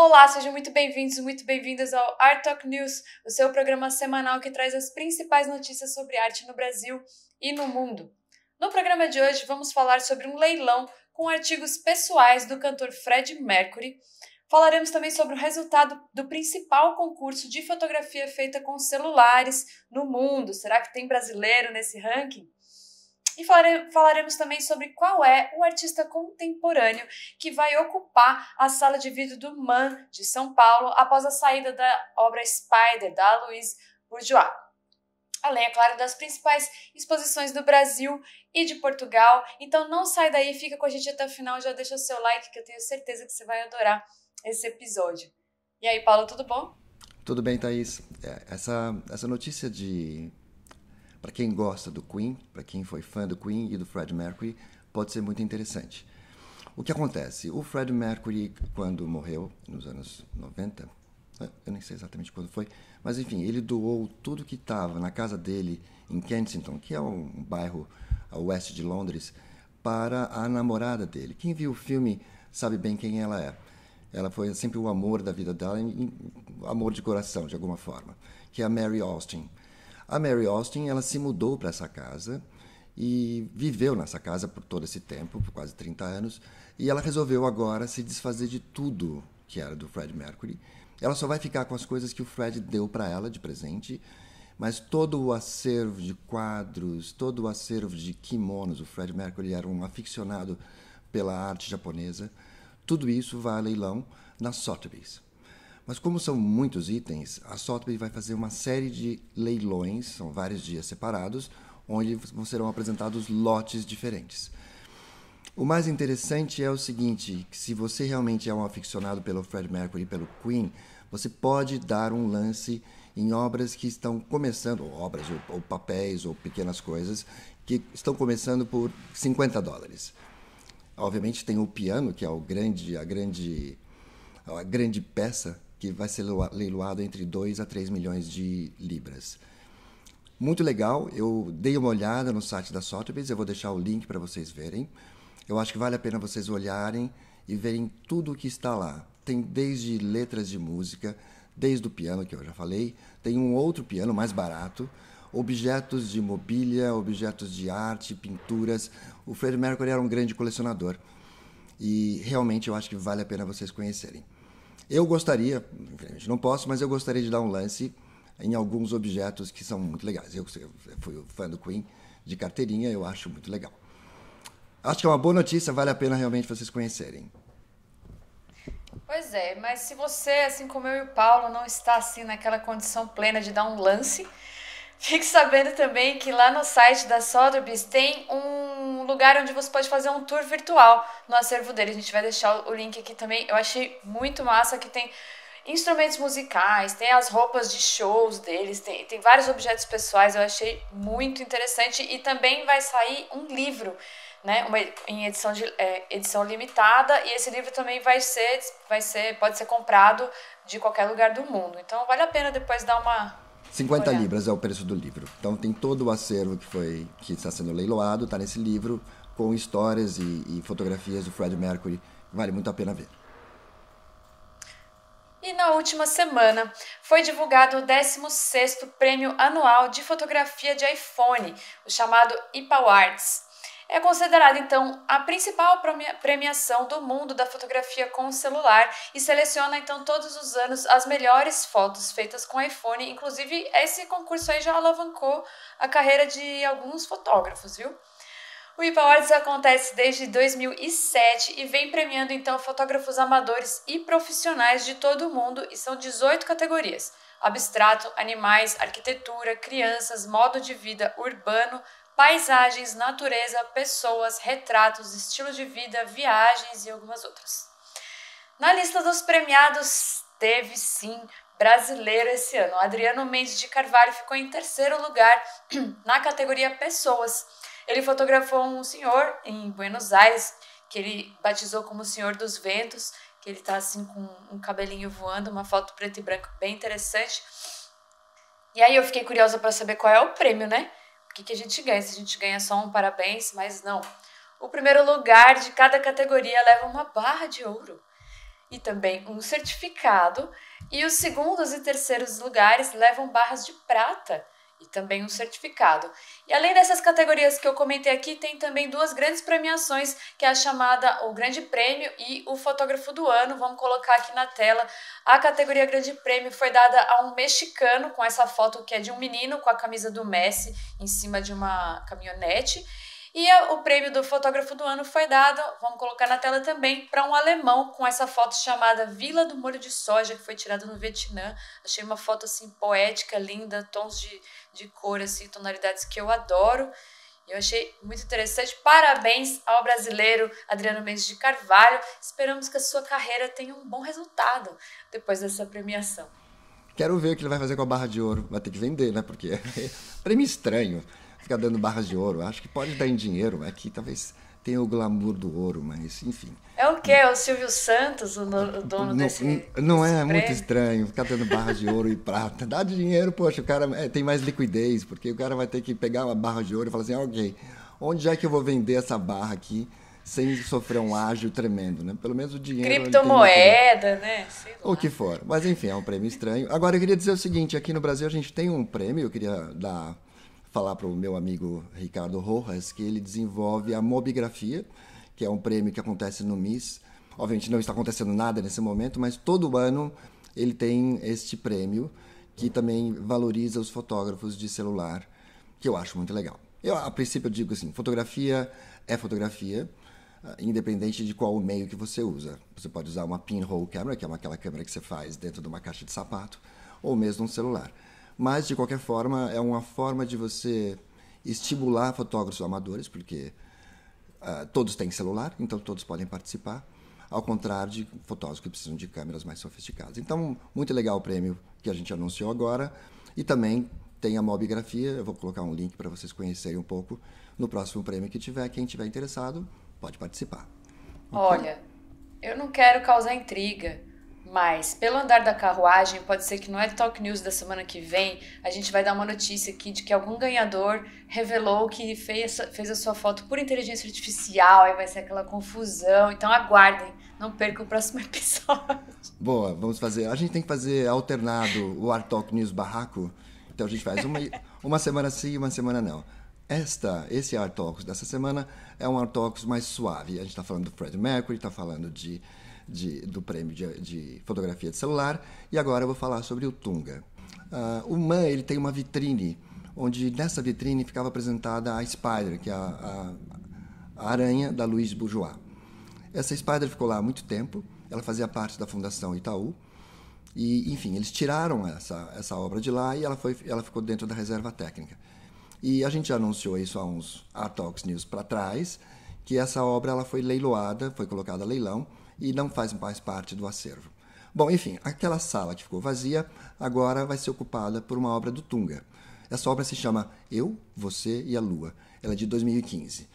Olá, sejam muito bem-vindos, muito bem-vindas ao Art Talk News, o seu programa semanal que traz as principais notícias sobre arte no Brasil e no mundo. No programa de hoje, vamos falar sobre um leilão com artigos pessoais do cantor Fred Mercury. Falaremos também sobre o resultado do principal concurso de fotografia feita com celulares no mundo. Será que tem brasileiro nesse ranking? E falare, falaremos também sobre qual é o artista contemporâneo que vai ocupar a sala de vidro do MAN de São Paulo após a saída da obra Spider, da Louise Bourgeois. Além, é claro, das principais exposições do Brasil e de Portugal. Então não sai daí, fica com a gente até o final, já deixa o seu like que eu tenho certeza que você vai adorar esse episódio. E aí, Paulo, tudo bom? Tudo bem, Thaís. É, essa, essa notícia de para quem gosta do Queen, para quem foi fã do Queen e do Fred Mercury, pode ser muito interessante. O que acontece? O Fred Mercury, quando morreu, nos anos 90, né? eu nem sei exatamente quando foi, mas enfim, ele doou tudo que estava na casa dele em Kensington, que é um bairro a oeste de Londres, para a namorada dele. Quem viu o filme sabe bem quem ela é. Ela foi sempre o amor da vida dela, amor de coração, de alguma forma, que é a Mary Austin. A Mary Austin ela se mudou para essa casa e viveu nessa casa por todo esse tempo, por quase 30 anos, e ela resolveu agora se desfazer de tudo que era do Fred Mercury. Ela só vai ficar com as coisas que o Fred deu para ela de presente, mas todo o acervo de quadros, todo o acervo de kimonos, o Fred Mercury era um aficionado pela arte japonesa, tudo isso vai a leilão na Sotheby's. Mas como são muitos itens, a Sotheby vai fazer uma série de leilões, são vários dias separados, onde serão apresentados lotes diferentes. O mais interessante é o seguinte, se você realmente é um aficionado pelo Fred Mercury e pelo Queen, você pode dar um lance em obras que estão começando, ou obras ou, ou papéis ou pequenas coisas, que estão começando por 50 dólares. Obviamente tem o piano, que é o grande, a grande, a grande peça que vai ser leiloado entre 2 a 3 milhões de libras. Muito legal, eu dei uma olhada no site da Sotheby's, eu vou deixar o link para vocês verem. Eu acho que vale a pena vocês olharem e verem tudo o que está lá. Tem desde letras de música, desde o piano que eu já falei, tem um outro piano mais barato, objetos de mobília, objetos de arte, pinturas. O Freddie Mercury era um grande colecionador e realmente eu acho que vale a pena vocês conhecerem. Eu gostaria, infelizmente não posso, mas eu gostaria de dar um lance em alguns objetos que são muito legais. Eu, eu fui fã do Queen de carteirinha, eu acho muito legal. Acho que é uma boa notícia, vale a pena realmente vocês conhecerem. Pois é, mas se você, assim como eu e o Paulo, não está assim naquela condição plena de dar um lance, Fique sabendo também que lá no site da Sotheby's tem um lugar onde você pode fazer um tour virtual no acervo dele. A gente vai deixar o link aqui também. Eu achei muito massa que tem instrumentos musicais, tem as roupas de shows deles, tem, tem vários objetos pessoais. Eu achei muito interessante e também vai sair um livro né, uma, em edição, de, é, edição limitada e esse livro também vai ser, vai ser pode ser comprado de qualquer lugar do mundo. Então vale a pena depois dar uma 50 libras é o preço do livro. Então tem todo o acervo que foi que está sendo leiloado, está nesse livro com histórias e, e, fotografias do Fred Mercury. Vale muito a pena ver. E na última semana foi divulgado o 16 Prêmio Anual de Fotografia de iPhone, o chamado IPA Awards é considerada então a principal premiação do mundo da fotografia com celular e seleciona então todos os anos as melhores fotos feitas com iPhone. Inclusive, esse concurso aí já alavancou a carreira de alguns fotógrafos, viu? O IPA Awards acontece desde 2007 e vem premiando então fotógrafos amadores e profissionais de todo o mundo e são 18 categorias: abstrato, animais, arquitetura, crianças, modo de vida urbano, paisagens, natureza, pessoas, retratos, estilo de vida, viagens e algumas outras. Na lista dos premiados teve sim brasileiro esse ano. Adriano Mendes de Carvalho ficou em terceiro lugar na categoria Pessoas. Ele fotografou um senhor em Buenos Aires, que ele batizou como Senhor dos Ventos, que ele tá assim com um cabelinho voando, uma foto preto e branco bem interessante. E aí eu fiquei curiosa para saber qual é o prêmio, né? que, que a gente ganha? Se a gente ganha só um parabéns, mas não. O primeiro lugar de cada categoria leva uma barra de ouro e também um certificado, e os segundos e terceiros lugares levam barras de prata e também um certificado. E além dessas categorias que eu comentei aqui, tem também duas grandes premiações, que é a chamada o Grande Prêmio e o Fotógrafo do Ano. Vamos colocar aqui na tela. A categoria Grande Prêmio foi dada a um mexicano com essa foto que é de um menino com a camisa do Messi em cima de uma caminhonete. E o prêmio do fotógrafo do ano foi dado, vamos colocar na tela também, para um alemão com essa foto chamada Vila do Molho de Soja, que foi tirada no Vietnã. Achei uma foto assim poética, linda, tons de, de cor, assim, tonalidades que eu adoro. Eu achei muito interessante. Parabéns ao brasileiro Adriano Mendes de Carvalho. Esperamos que a sua carreira tenha um bom resultado depois dessa premiação. Quero ver o que ele vai fazer com a barra de ouro. Vai ter que vender, né? Porque é prêmio estranho fica dando barras de ouro. Acho que pode dar em dinheiro. Aqui é talvez tenha o glamour do ouro, mas enfim. É o quê? É o Silvio Santos, o, dono não, desse. Não é, é muito estranho ficar dando barras de ouro e prata. Dá dinheiro, poxa, o cara é, tem mais liquidez, porque o cara vai ter que pegar uma barra de ouro e falar assim: ok, onde é que eu vou vender essa barra aqui? sem sofrer um ágio tremendo, né? Pelo menos o dinheiro. Criptomoeda, né? ou O que for. Mas enfim, é um prêmio estranho. Agora eu queria dizer o seguinte: aqui no Brasil a gente tem um prêmio, eu queria dar falar para o meu amigo Ricardo Rojas que ele desenvolve a mobigrafia, que é um prêmio que acontece no MIS. Obviamente não está acontecendo nada nesse momento, mas todo ano ele tem este prêmio que também valoriza os fotógrafos de celular, que eu acho muito legal. Eu, a princípio, eu digo assim: fotografia é fotografia, ah, independente de qual meio que você usa. Você pode usar uma pinhole camera, que é aquela câmera que você faz dentro de uma caixa de sapato, ou mesmo um celular. Mas, de qualquer forma, é uma forma de você estimular fotógrafos amadores, porque uh, todos têm celular, então todos podem participar, ao contrário de fotógrafos que precisam de câmeras mais sofisticadas. Então, muito legal o prêmio que a gente anunciou agora. E também tem a mobigrafia, eu vou colocar um link para vocês conhecerem um pouco no próximo prêmio que tiver. Quem tiver interessado pode participar. Okay? Olha, eu não quero causar intriga, mas, pelo andar da carruagem, pode ser que no Ed Talk News da semana que vem a gente vai dar uma notícia aqui de que algum ganhador revelou que fez, fez a sua foto por inteligência artificial e vai ser aquela confusão. Então aguardem, não percam o próximo episódio. Boa, vamos fazer. A gente tem que fazer alternado o Art Talk News barraco. Então a gente faz uma, uma semana sim e uma semana não. Esta, esse Art Talks dessa semana é um Art Talks mais suave. A gente está falando do Fred Mercury, está falando de de, do prêmio de, de, fotografia de celular. E agora eu vou falar sobre o Tunga. Uh, o Man ele tem uma vitrine, onde nessa vitrine ficava apresentada a Spider, que é a, a, a aranha da Louise Bourgeois. Essa Spider ficou lá há muito tempo, ela fazia parte da Fundação Itaú. E, enfim, eles tiraram essa, essa obra de lá e ela, foi, ela ficou dentro da reserva técnica. E a gente já anunciou isso há uns Art News para trás, que essa obra ela foi leiloada, foi colocada a leilão, e não faz mais parte do acervo. Bom, enfim, aquela sala que ficou vazia agora vai ser ocupada por uma obra do Tunga. Essa obra se chama Eu, Você e a Lua. Ela é de 2015.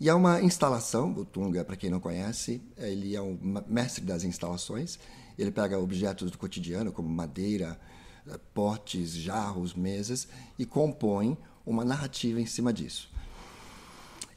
E é uma instalação, o Tunga, para quem não conhece, ele é o mestre das instalações. Ele pega objetos do cotidiano, como madeira, eh, potes, jarros, mesas, e compõe uma narrativa em cima disso.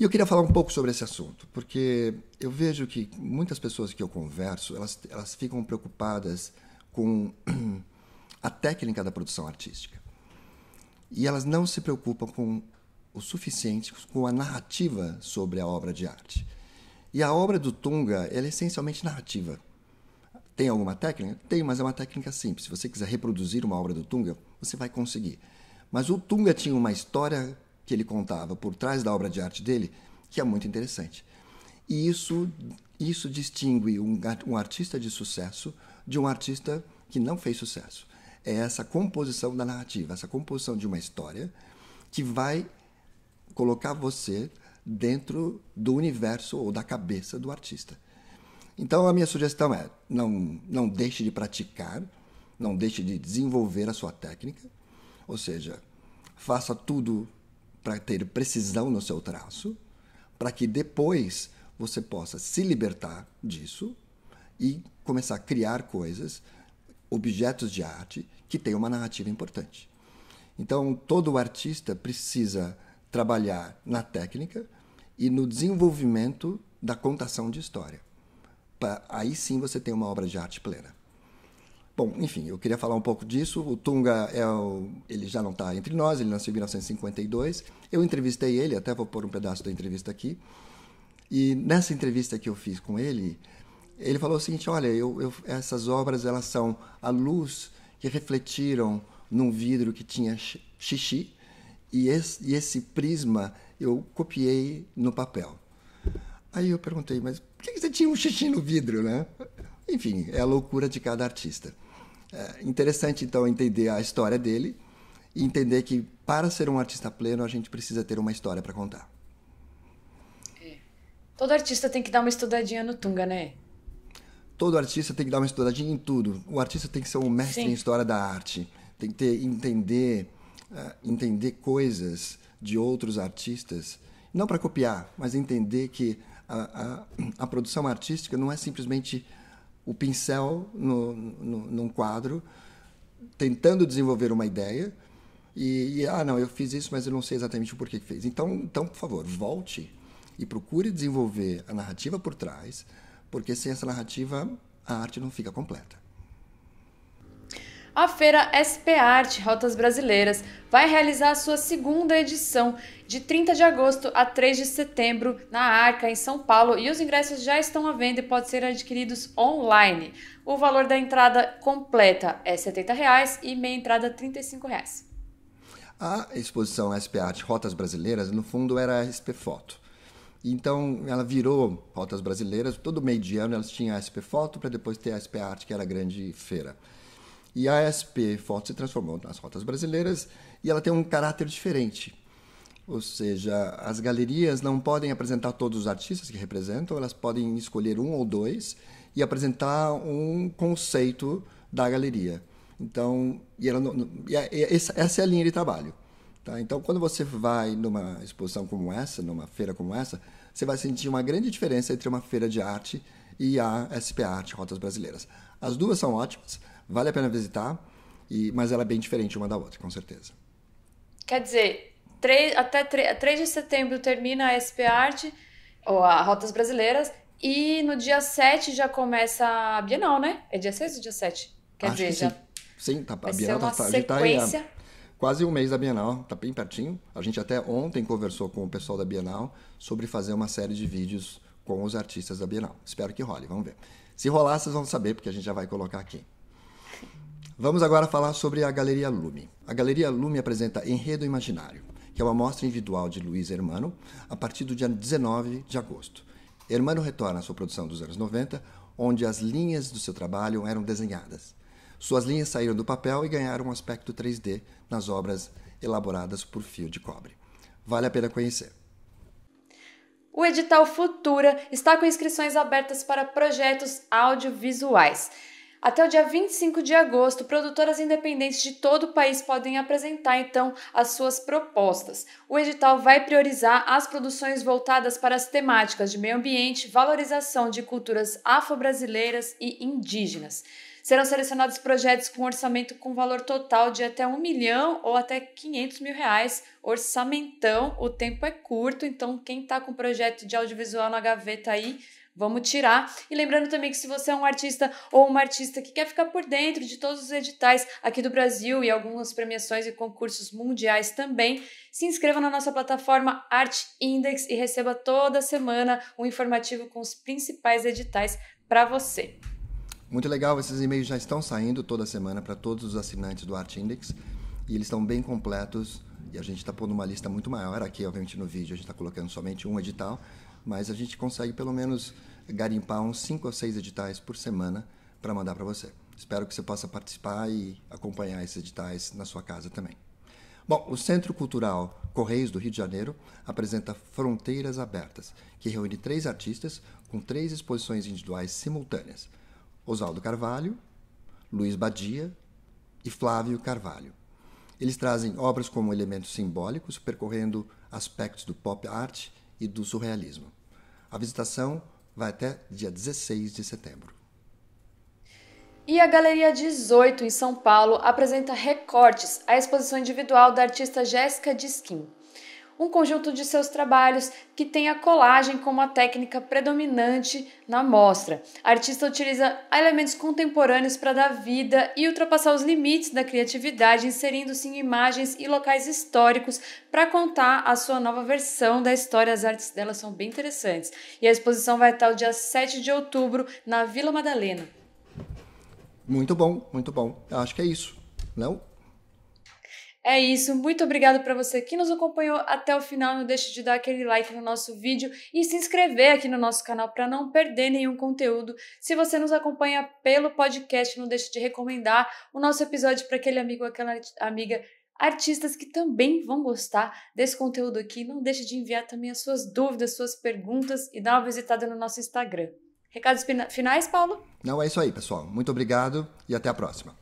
E eu queria falar um pouco sobre esse assunto, porque eu vejo que muitas pessoas que eu converso, elas, elas ficam preocupadas com a técnica da produção artística. E elas não se preocupam com o suficiente com a narrativa sobre a obra de arte. E a obra do Tunga é essencialmente narrativa. Tem alguma técnica? Tem, mas é uma técnica simples. Se você quiser reproduzir uma obra do Tunga, você vai conseguir. Mas o Tunga tinha uma história que ele contava por trás da obra de arte dele, que é muito interessante. E isso, isso distingue um, um artista de sucesso de um artista que não fez sucesso. É essa composição da narrativa, essa composição de uma história que vai colocar você dentro do universo ou da cabeça do artista. Então a minha sugestão é: não, não deixe de praticar, não deixe de desenvolver a sua técnica, ou seja, faça tudo para ter precisão no seu traço, para que depois você possa se libertar disso e começar a criar coisas, objetos de arte que têm uma narrativa importante. Então, todo artista precisa trabalhar na técnica e no desenvolvimento da contação de história. Pra, aí sim você tem uma obra de arte plena. Bom, enfim, eu queria falar um pouco disso. O Tunga é o... ele já não está entre nós, ele nasceu em 1952. Eu entrevistei ele, até vou pôr um pedaço da entrevista aqui. E nessa entrevista que eu fiz com ele, ele falou o seguinte: olha, eu, eu, essas obras elas são a luz que refletiram num vidro que tinha xixi e esse, e esse prisma eu copiei no papel. Aí eu perguntei, mas por que você tinha um xixi no vidro, né? Enfim, é a loucura de cada artista. É interessante, então, entender a história dele e entender que, para ser um artista pleno, a gente precisa ter uma história para contar. É. Todo artista tem que dar uma estudadinha no Tunga, né? Todo artista tem que dar uma estudadinha em tudo. O artista tem que ser um mestre Sim. em história da arte. Tem que ter, entender, uh, entender coisas de outros artistas. Não para copiar, mas entender que a, a, a produção artística não é simplesmente o pincel no, no, num quadro, tentando desenvolver uma ideia. E, e, ah, não, eu fiz isso, mas eu não sei exatamente o porquê que fez. Então, então, por favor, volte e procure desenvolver a narrativa por trás, porque sem essa narrativa a arte não fica completa. A feira SP Arte Rotas Brasileiras vai realizar a sua segunda edição de 30 de agosto a 3 de setembro na Arca, em São Paulo, e os ingressos já estão à venda e podem ser adquiridos online. O valor da entrada completa é R$ 70,00 e meia entrada R$ 35,00. A exposição SP Arte Rotas Brasileiras, no fundo, era a SP Foto. Então, ela virou Rotas Brasileiras. Todo meio de ano, elas tinham a SP Foto, para depois ter a SP Arte, que era a grande feira. E a ASP Foto se transformou nas rotas brasileiras e ela tem um caráter diferente. Ou seja, as galerias não podem apresentar todos os artistas que representam, elas podem escolher um ou dois e apresentar um conceito da galeria. Então, e ela e essa, essa é a linha de trabalho. Tá? Então, quando você vai numa exposição como essa, numa feira como essa, você vai sentir uma grande diferença entre uma feira de arte e a SP Arte Rotas Brasileiras. As duas são ótimas, Vale a pena visitar, e, mas ela é bem diferente uma da outra, com certeza. Quer dizer, 3, até 3, 3 de setembro termina a SP Art, ou a Rotas Brasileiras, e no dia 7 já começa a Bienal, né? É dia 6 ou dia 7? Quer Acho dizer, que já. Sim, tá, a Bienal tá, sequência... Tá, tá aí. É, quase um mês da Bienal, tá bem pertinho. A gente até ontem conversou com o pessoal da Bienal sobre fazer uma série de vídeos com os artistas da Bienal. Espero que role, vamos ver. Se rolar, vocês vão saber, porque a gente já vai colocar aqui. Vamos agora falar sobre a Galeria Lume. A Galeria Lume apresenta Enredo Imaginário, que é uma mostra individual de Luiz Hermano a partir do dia 19 de agosto. Hermano retorna à sua produção dos anos 90, onde as linhas do seu trabalho eram desenhadas. Suas linhas saíram do papel e ganharam um aspecto 3D nas obras elaboradas por fio de cobre. Vale a pena conhecer. O edital Futura está com inscrições abertas para projetos audiovisuais. Até o dia 25 de agosto, produtoras independentes de todo o país podem apresentar então as suas propostas. O edital vai priorizar as produções voltadas para as temáticas de meio ambiente, valorização de culturas afro-brasileiras e indígenas. Serão selecionados projetos com orçamento com valor total de até 1 milhão ou até 500 mil reais, orçamentão. O tempo é curto, então quem está com projeto de audiovisual na gaveta aí Vamos tirar. E lembrando também que se você é um artista ou uma artista que quer ficar por dentro de todos os editais aqui do Brasil e algumas premiações e concursos mundiais também, se inscreva na nossa plataforma Art Index e receba toda semana um informativo com os principais editais para você. Muito legal, esses e-mails já estão saindo toda semana para todos os assinantes do Art Index e eles estão bem completos e a gente está pondo uma lista muito maior aqui, obviamente no vídeo a gente está colocando somente um edital, mas a gente consegue pelo menos garimpar uns 5 ou 6 editais por semana para mandar para você. Espero que você possa participar e acompanhar esses editais na sua casa também. Bom, o Centro Cultural Correios do Rio de Janeiro apresenta Fronteiras Abertas, que reúne três artistas com três exposições individuais simultâneas: Oswaldo Carvalho, Luiz Badia e Flávio Carvalho. Eles trazem obras como elementos simbólicos, percorrendo aspectos do pop art e do surrealismo. A visitação vai até dia 16 de setembro. E a Galeria 18, em São Paulo, apresenta Recortes, a exposição individual da artista Jéssica Diskin um conjunto de seus trabalhos que tem a colagem como a técnica predominante na mostra. A artista utiliza elementos contemporâneos para dar vida e ultrapassar os limites da criatividade, inserindo-se em imagens e locais históricos para contar a sua nova versão da história. As artes dela são bem interessantes. E a exposição vai estar o dia 7 de outubro na Vila Madalena. Muito bom, muito bom. Eu acho que é isso. Não? É isso, muito obrigado para você que nos acompanhou até o final. Não deixe de dar aquele like no nosso vídeo e se inscrever aqui no nosso canal para não perder nenhum conteúdo. Se você nos acompanha pelo podcast, não deixe de recomendar o nosso episódio para aquele amigo ou aquela amiga artistas que também vão gostar desse conteúdo aqui. Não deixe de enviar também as suas dúvidas, suas perguntas e dar uma visitada no nosso Instagram. Recados finais, Paulo? Não, é isso aí, pessoal. Muito obrigado e até a próxima.